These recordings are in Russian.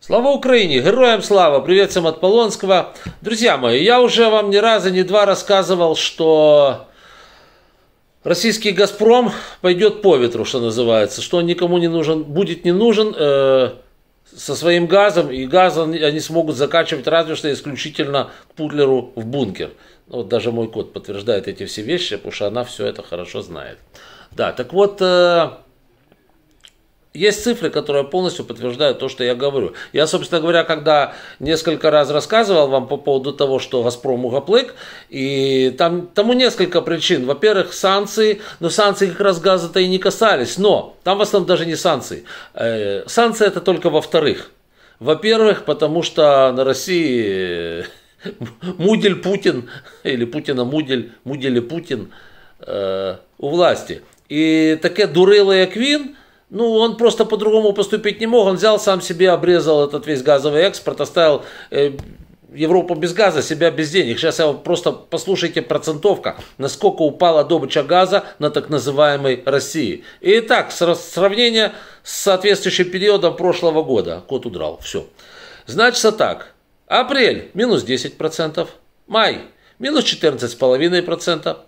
Слава Украине! Героям слава! Привет всем от Полонского. Друзья мои, я уже вам не раз и не два рассказывал, что российский «Газпром» пойдет по ветру, что называется, что он никому не нужен, будет не нужен э, со своим газом, и газ они смогут закачивать разве что исключительно к Путлеру в бункер. Ну, вот даже мой кот подтверждает эти все вещи, потому что она все это хорошо знает. Да, так вот... Э, есть цифры, которые полностью подтверждают то, что я говорю. Я, собственно говоря, когда несколько раз рассказывал вам по поводу того, что «Газпром» угоплык, и там, тому несколько причин. Во-первых, санкции, но ну, санкции как раз газа-то и не касались, но там в основном даже не санкции. Э, санкции это только во-вторых. Во-первых, потому что на России э, Мудель Путин, или Путина Мудель, Мудель и Путин э, у власти. И таке дурило, квин ну, он просто по-другому поступить не мог. Он взял сам себе, обрезал этот весь газовый экспорт, оставил э, Европу без газа, себя без денег. Сейчас я вам просто послушайте процентовка, насколько упала добыча газа на так называемой России. Итак, сравнение с соответствующим периодом прошлого года. Кот удрал, все. Значится так, апрель минус 10%, май минус 14,5%,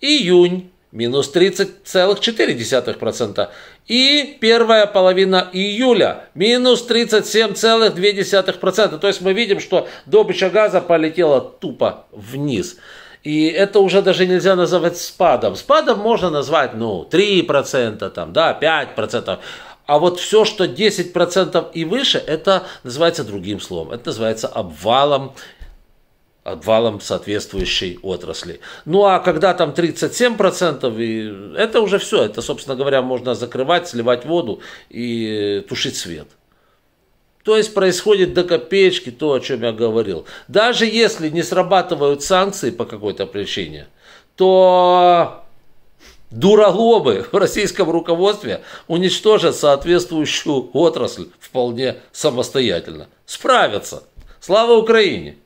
июнь минус 30,4%. И первая половина июля минус 37,2%. То есть мы видим, что добыча газа полетела тупо вниз. И это уже даже нельзя называть спадом. Спадом можно назвать, ну, 3%, там, да, 5%. А вот все, что 10% и выше, это называется другим словом. Это называется обвалом обвалом соответствующей отрасли. Ну а когда там 37%, и это уже все, это, собственно говоря, можно закрывать, сливать воду и тушить свет. То есть происходит до копеечки то, о чем я говорил. Даже если не срабатывают санкции по какой-то причине, то дуралобы в российском руководстве уничтожат соответствующую отрасль вполне самостоятельно. Справятся. Слава Украине!